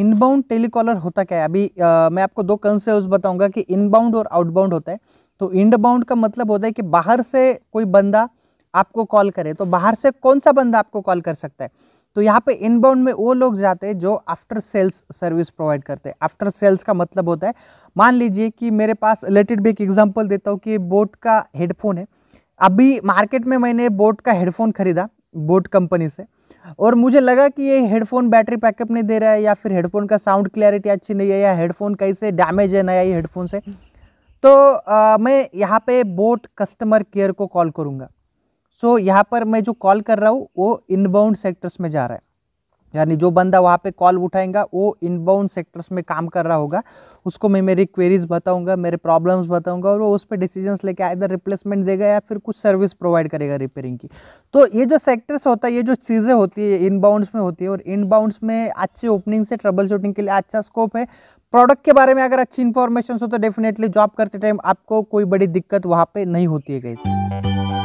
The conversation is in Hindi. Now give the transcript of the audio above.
इनबाउंड टेलीकॉलर होता क्या है अभी आ, मैं आपको दो कंसेप्ट बताऊंगा कि इनबाउंड और आउटबाउंड होता है तो इनबाउंड का मतलब होता है कि बाहर से कोई बंदा आपको कॉल करे तो बाहर से कौन सा बंदा आपको कॉल कर सकता है तो यहाँ पे इनबाउंड में वो लोग जाते हैं जो आफ्टर सेल्स सर्विस प्रोवाइड करते हैं आफ्टर सेल्स का मतलब होता है मान लीजिए कि मेरे पास रिलेटेड भी एक एग्जाम्पल देता हूँ कि बोट का हेडफोन है अभी मार्केट में मैंने बोट का हेडफोन खरीदा बोट कंपनी से और मुझे लगा कि ये हेडफोन बैटरी बैकअप नहीं दे रहा है या फिर हेडफोन का साउंड क्लियरिटी अच्छी नहीं है या हेडफोन कहीं से डैमेज है नया ये हेडफोन से तो आ, मैं यहाँ पे बोट कस्टमर केयर को कॉल करूँगा सो so, यहाँ पर मैं जो कॉल कर रहा हूँ वो इनबाउंड सेक्टर्स में जा रहा है यानी जो बंदा वहाँ पे कॉल उठाएगा वो इनबाउंड सेक्टर्स में काम कर रहा होगा उसको मैं मेरी क्वेरीज बताऊंगा मेरे प्रॉब्लम्स बताऊंगा और वो उस पर डिसीजंस लेके इधर रिप्लेसमेंट देगा या फिर कुछ सर्विस प्रोवाइड करेगा रिपेयरिंग की तो ये जो सेक्टर्स होता है ये जो चीज़ें होती है इनबाउंड्स में होती है और इनबाउंड्स में अच्छे ओपनिंग से ट्रबल शूटिंग के लिए अच्छा स्कोप है प्रोडक्ट के बारे में अगर अच्छी इन्फॉर्मेशन हो तो डेफिनेटली जॉब करते टाइम आपको कोई बड़ी दिक्कत वहाँ पर नहीं होती है कहीं